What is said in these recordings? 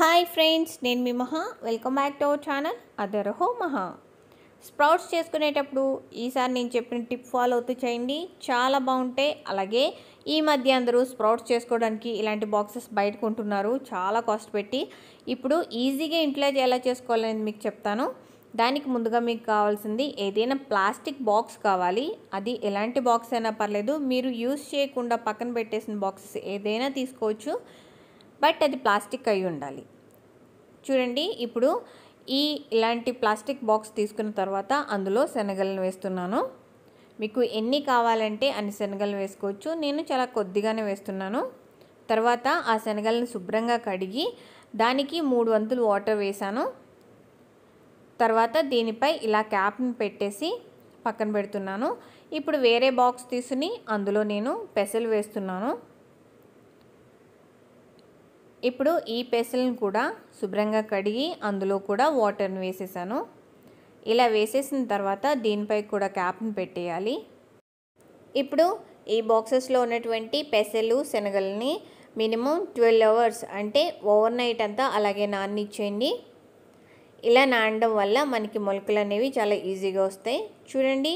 hi friends నేను మీ Maha welcome back to our channel అదర్ హో మహా స్ప్రౌట్స్ చేసుకునేటప్పుడు ఈసారి నేను చెప్పిన టిప్ ఫాలో అవుతూ చేయండి చాలా బాగుంటాయి అలాగే ఈ మధ్య అందరూ స్ప్రౌట్స్ చేసుకోవడానికి ఇలాంటి బాక్సెస్ బయట కొంటున్నారు చాలా కాస్ట్ పెట్టి ఇప్పుడు ఈజీగా ఇంట్లో ఎలా చేసుకోవాలనేది మీకు చెప్తాను దానికి ముందుగా మీకు కావాల్సింది ఏదైనా ప్లాస్టిక్ బాక్స్ కావాలి అది ఎలాంటి బాక్స్ అయినా పర్లేదు మీరు యూస్ చేయకుండా పక్కన పెట్టేసిన బాక్సెస్ ఏదైనా తీసుకోవచ్చు బట్ అది ప్లాస్టిక్ అయి ఉండాలి చూడండి ఇప్పుడు ఈ ఇలాంటి ప్లాస్టిక్ బాక్స్ తీసుకున్న తర్వాత అందులో శనగలను వేస్తున్నాను మీకు ఎన్ని కావాలంటే అన్ని శనగలు వేసుకోవచ్చు నేను చాలా కొద్దిగానే వేస్తున్నాను తర్వాత ఆ శనగలను శుభ్రంగా కడిగి దానికి మూడు వంతులు వాటర్ వేసాను తర్వాత దీనిపై ఇలా క్యాప్ని పెట్టేసి పక్కన పెడుతున్నాను ఇప్పుడు వేరే బాక్స్ తీసుకుని అందులో నేను పెసలు వేస్తున్నాను ఇప్పుడు ఈ పెసలను కూడా శుభ్రంగా కడిగి అందులో కూడా వాటర్ని వేసేసాను ఇలా వేసేసిన తర్వాత దీనిపై కూడా క్యాప్ని పెట్టేయాలి ఇప్పుడు ఈ బాక్సెస్లో ఉన్నటువంటి పెసలు శనగలని మినిమం ట్వెల్వ్ అవర్స్ అంటే ఓవర్ నైట్ అంతా అలాగే నాననిచ్చేయండి ఇలా నానడం వల్ల మనకి మొలకలు అనేవి చాలా ఈజీగా వస్తాయి చూడండి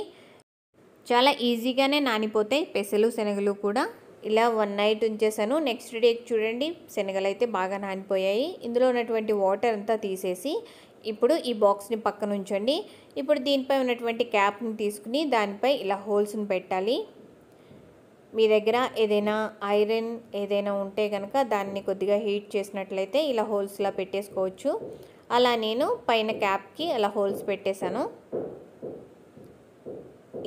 చాలా ఈజీగానే నానిపోతాయి పెసలు శనగలు కూడా ఇలా వన్ నైట్ ఉంచేసాను నెక్స్ట్ డే చూడండి శనగలు అయితే బాగా నానిపోయాయి ఇందులో ఉన్నటువంటి వాటర్ అంతా తీసేసి ఇప్పుడు ఈ బాక్స్ని పక్కన ఉంచండి ఇప్పుడు దీనిపై ఉన్నటువంటి క్యాప్ని తీసుకుని దానిపై ఇలా హోల్స్ని పెట్టాలి మీ దగ్గర ఏదైనా ఐరన్ ఏదైనా ఉంటే కనుక దాన్ని కొద్దిగా హీట్ చేసినట్లయితే ఇలా హోల్స్లా పెట్టేసుకోవచ్చు అలా నేను పైన క్యాప్కి అలా హోల్స్ పెట్టేశాను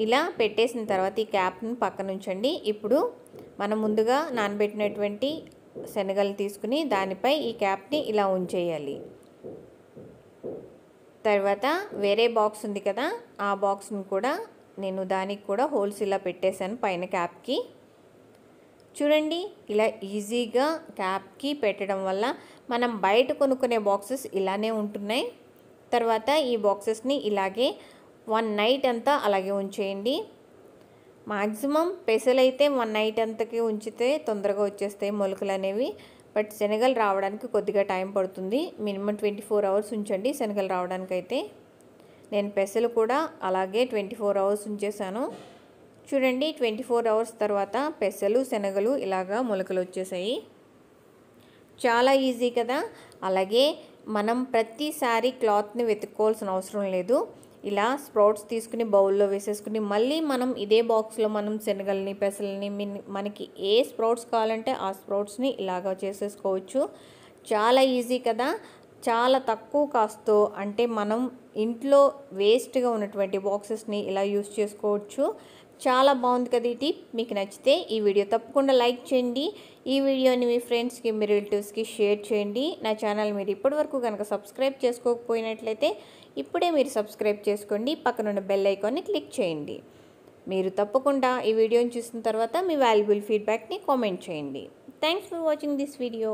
ఇలా పెట్టేసిన తర్వాత ఈ క్యాప్ను పక్కన ఉంచండి ఇప్పుడు మనం ముందుగా నానబెట్టినటువంటి శనగలు తీసుకుని దానిపై ఈ క్యాప్ని ఇలా ఉంచేయాలి తర్వాత వేరే బాక్స్ ఉంది కదా ఆ బాక్స్ని కూడా నేను దానికి కూడా హోల్స్ ఇలా పెట్టేశాను పైన క్యాప్కి చూడండి ఇలా ఈజీగా క్యాప్కి పెట్టడం వల్ల మనం బయట కొనుక్కునే బాక్సెస్ ఇలానే ఉంటున్నాయి తర్వాత ఈ బాక్సెస్ని ఇలాగే వన్ నైట్ అంతా అలాగే ఉంచేయండి మ్యాక్సిమం పెసలైతే వన్ నైట్ అంతకి ఉంచితే తొందరగా వచ్చేస్తాయి మొలకలు అనేవి బట్ శనగలు రావడానికి కొద్దిగా టైం పడుతుంది మినిమం ట్వంటీ ఫోర్ అవర్స్ ఉంచండి శనగలు రావడానికైతే నేను పెసలు కూడా అలాగే ట్వంటీ ఫోర్ అవర్స్ ఉంచేసాను చూడండి ట్వంటీ ఫోర్ అవర్స్ తర్వాత పెసలు శనగలు ఇలాగా మొలకలు వచ్చేసాయి చాలా ఈజీ కదా అలాగే మనం ప్రతిసారి క్లాత్ని వెతుక్కోవాల్సిన అవసరం లేదు ఇలా స్ప్రౌట్స్ తీసుకుని బౌల్లో వేసేసుకుని మళ్ళీ మనం ఇదే బాక్స్లో మనం శనగల్ని పెసల్ని మనకి ఏ స్ప్రౌట్స్ కావాలంటే ఆ స్ప్రౌట్స్ని ఇలాగా చేసేసుకోవచ్చు చాలా ఈజీ కదా చాలా తక్కువ కాస్తో అంటే మనం ఇంట్లో వేస్ట్గా ఉన్నటువంటి బాక్సెస్ని ఇలా యూస్ చేసుకోవచ్చు చాలా బాగుంది కదా ఈ టిప్ మీకు నచ్చితే ఈ వీడియో తప్పకుండా లైక్ చేయండి ఈ వీడియోని మీ ఫ్రెండ్స్కి మీ రిలేటివ్స్కి షేర్ చేయండి నా ఛానల్ మీరు ఇప్పటివరకు కనుక సబ్స్క్రైబ్ చేసుకోకపోయినట్లయితే ఇప్పుడే మీరు సబ్స్క్రైబ్ చేసుకోండి పక్కనున్న బెల్ ఐకాన్ని క్లిక్ చేయండి మీరు తప్పకుండా ఈ వీడియోని చూసిన తర్వాత మీ వాల్యుబుల్ ఫీడ్బ్యాక్ని కామెంట్ చేయండి thanks for watching this video